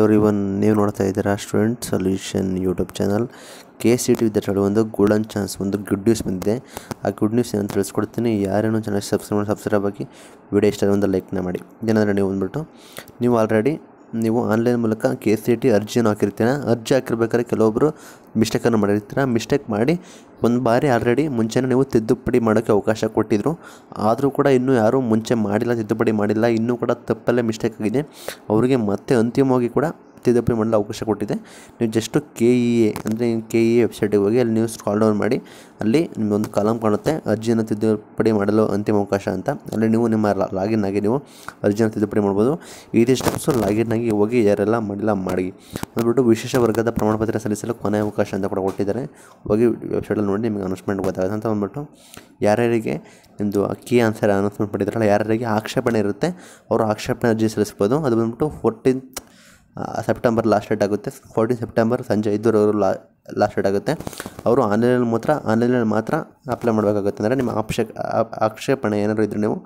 ಅವರು ಒನ್ ನೀವು ನೋಡ್ತಾ ಇದ್ದೀರಾ student solution YouTube channel K C T ವಿದ್ಯಾರ್ಥಿಗಳು ಒಂದು ಗೋಲ್ಡನ್ ಚಾನ್ಸ್ ಒಂದು ಗುಡ್ ನ್ಯೂಸ್ ಬಂದಿದೆ ಆ ಗುಡ್ ನ್ಯೂಸ್ ಏನಂತ ತಿಳಿಸ್ಕೊಡ್ತೀನಿ ಯಾರೇನೋ ಚೆನ್ನಾಗಿ ಸಬ್ಸ್ಕ್ರೈಬ್ ಸಬ್ಸ್ಕ್ರೈಬ್ ಆಗಿ ವಿಡಿಯೋ ಇಷ್ಟ ಒಂದು ಲೈಕ್ನ ಮಾಡಿ ಏನಂದರೆ ನೀವು ಬಂದುಬಿಟ್ಟು ನೀವು ಆಲ್ರೆಡಿ ನೀವು ಆನ್ಲೈನ್ ಮೂಲಕ ಕೆ ಸಿ ಟಿ ಅರ್ಜಿಯನ್ನು ಹಾಕಿರ್ತೀರ ಅರ್ಜಿ ಹಾಕಿರ್ಬೇಕಾದ್ರೆ ಕೆಲವೊಬ್ಬರು ಮಿಸ್ಟೇಕನ್ನು ಮಾಡಿರ್ತೀರ ಮಿಸ್ಟೇಕ್ ಮಾಡಿ ಒಂದು ಬಾರಿ ಆಲ್ರೆಡಿ ಮುಂಚೆನೇ ನೀವು ತಿದ್ದುಪಡಿ ಮಾಡೋಕ್ಕೆ ಅವಕಾಶ ಕೊಟ್ಟಿದ್ದರು ಆದರೂ ಕೂಡ ಇನ್ನೂ ಯಾರೂ ಮುಂಚೆ ಮಾಡಿಲ್ಲ ತಿದ್ದುಪಡಿ ಮಾಡಿಲ್ಲ ಇನ್ನೂ ಕೂಡ ತಪ್ಪಲ್ಲೇ ಮಿಸ್ಟೇಕ್ ಆಗಿದೆ ಅವರಿಗೆ ಮತ್ತೆ ಅಂತಿಮವಾಗಿ ಕೂಡ ತಿದ್ದುಪಡಿ ಮಾಡಲು ಅವಕಾಶ ಕೊಟ್ಟಿದೆ ನೀವು ಜಸ್ಟು ಕೆ ಇ ಎ ಅಂದರೆ ಕೆ ಇ ಎ ವೆಬ್ಸೈಟಿಗೆ ಹೋಗಿ ಅಲ್ಲಿ ನೀವು ಸ್ಕ್ರಾಲ್ ಡೌನ್ ಮಾಡಿ ಅಲ್ಲಿ ನಿಮ್ಮೊಂದು ಕಾಲಮ್ ಕಾಣುತ್ತೆ ಅರ್ಜಿಯನ್ನು ತಿದ್ದುಪಡಿ ಮಾಡಲು ಅಂತಿಮ ಅವಕಾಶ ಅಂತ ಅಲ್ಲಿ ನೀವು ನಿಮ್ಮ ಲಾಗಿನ್ ಆಗಿ ನೀವು ಅರ್ಜಿಯನ್ನು ತಿದ್ದುಪಡಿ ಮಾಡ್ಬೋದು ಸ್ಟೆಪ್ಸು ಲಾಗಿನ್ ಆಗಿ ಹೋಗಿ ಯಾರೆಲ್ಲ ಮಾಡಿಲ್ಲ ಮಾಡಿ ಅಂದ್ಬಿಟ್ಟು ವಿಶೇಷ ವರ್ಗದ ಪ್ರಮಾಣಪತ್ರ ಸಲ್ಲಿಸಲು ಕೊನೆಯ ಅವಕಾಶ ಅಂತ ಕೂಡ ಕೊಟ್ಟಿದ್ದಾರೆ ಹೋಗಿ ವೆಬ್ಸೈಟಲ್ಲಿ ನೋಡಿ ನಿಮಗೆ ಅನೌನ್ಸ್ಮೆಂಟ್ ಗೊತ್ತಾಗುತ್ತೆ ಅಂತ ಬಂದ್ಬಿಟ್ಟು ಯಾರ್ಯಾರಿಗೆ ನಿಮ್ಮದು ಕೆ ಆನ್ಸರ್ ಅನೌನ್ಸ್ಮೆಂಟ್ ಮಾಡಿದಾರಲ್ಲ ಯಾರ್ಯಾರಿಗೆ ಆಕ್ಷೇಪಣೆ ಇರುತ್ತೆ ಅವರು ಆಕ್ಷೇಪಣೆ ಅರ್ಜಿ ಸಲ್ಲಿಸ್ಬೋದು ಅದು ಬಂದ್ಬಿಟ್ಟು ಫೋರ್ಟೀನ್ತ್ ಸೆಪ್ಟೆಂಬರ್ ಲಾಸ್ಟ್ ಡೇಟ್ ಆಗುತ್ತೆ ಫೋರ್ಟೀನ್ ಸೆಪ್ಟೆಂಬರ್ ಸಂಜೆ ಐದುವರೆವರೆಗೂ ಲಾ ಲಾಸ್ಟ್ ಡೇಟ್ ಆಗುತ್ತೆ ಅವರು ಆನ್ಲೈನಲ್ಲಿ ಮಾತ್ರ ಆನ್ಲೈನಲ್ಲಿ ಮಾತ್ರ ಅಪ್ಲೈ ಮಾಡಬೇಕಾಗುತ್ತೆ ಅಂದರೆ ನಿಮ್ಮ ಆಪ್ಷ ಆಕ್ಷೇಪಣೆ ಏನಾದರೂ ಇದ್ದರೆ ನೀವು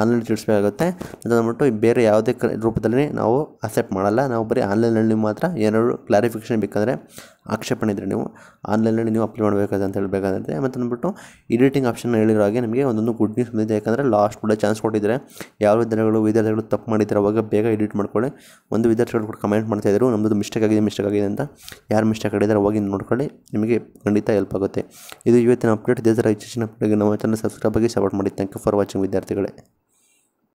ಆನ್ಲೈನಲ್ಲಿ ತಿಳಿಸ್ಬೇಕಾಗುತ್ತೆ ಅದನ್ನು ಅಂದ್ಬಿಟ್ಟು ಬೇರೆ ಯಾವುದೇ ರೂಪದಲ್ಲಿ ನಾವು ಅಕ್ಸೆಪ್ಟ್ ಮಾಡಲ್ಲ ನಾವು ಬರೀ ಆನ್ಲೈನಲ್ಲಿ ಮಾತ್ರ ಏನಾದರೂ ಕ್ಲಾರಿಫಿಕೇಷನ್ ಬೇಕಂದರೆ ಆಕ್ಷೇಪಣೆ ಇದ್ದರೆ ನೀವು ಆನ್ಲೈನಲ್ಲಿ ನೀವು ಅಪ್ಲೈ ಮಾಡಬೇಕಾದ ಅಂತ ಹೇಳಬೇಕಾಗುತ್ತೆ ಮತ್ತು ಅಂದ್ಬಿಟ್ಟು ಎಡಿಟಿಂಗ್ ಆಪ್ಷನ್ ಹೇಳಿರೋ ಹಾಗೆ ನಿಮಗೆ ಒಂದೊಂದು ಗುಡ್ ನ್ಯೂಸ್ ಬಂದಿದೆ ಯಾಕಂದರೆ ಲಾಸ್ಟ್ ಕೂಡ ಚಾನ್ಸ್ ಕೊಟ್ಟಿದ್ದಾರೆ ಯಾವ ವಿದ್ಯಾರ್ಥಿಗಳು ವಿದ್ಯಾರ್ಥಿಗಳು ತಪ್ಪು ಮಾಡಿದ್ದಾರೆ ಅವಾಗ ಬೇಗ ಎಡಿಟ್ ಮಾಡ್ಕೊಳ್ಳಿ ಒಂದು ವಿದ್ಯಾರ್ಥಿಗಳು ಕೂಡ ಕಮೆಂಟ್ ಮಾಡ್ತಾಯಿದ್ರು ನಮ್ಮದು ಮಿಸ್ಟೇಕ್ ಆಗಿದೆ ಮಿಸ್ಟೇಕ್ ಆಗಿದೆ ಅಂತ ಯಾರು ಮಿಸ್ಟೇಕ್ ಆಗಿದ್ದಾರೆ ಅವಾಗಿ ನೋಡ್ಕೊಳ್ಳಿ ನಿಮಗೆ ಖಂಡಿತ ಹೆಲ್ಪ್ ಆಗುತ್ತೆ ಇದು ಇವತ್ತಿನ ಅಪ್ಡೇಟ್ ಇದ್ರೆ ಇಚ್ಚಿನ ಪಡೆಗೆ ನಮ್ಮ ಚಾನಲ್ ಸಬ್ಸ್ಕ್ರೈಬ್ ಆಗಿ ಸಪೋರ್ಟ್ ಮಾಡಿ ಥ್ಯಾಂಕ್ ಯು ಫಾರ್ ವಾಚಿಂಗ್ ವಿದ್ಯಾರ್ಥಿಗಳೇ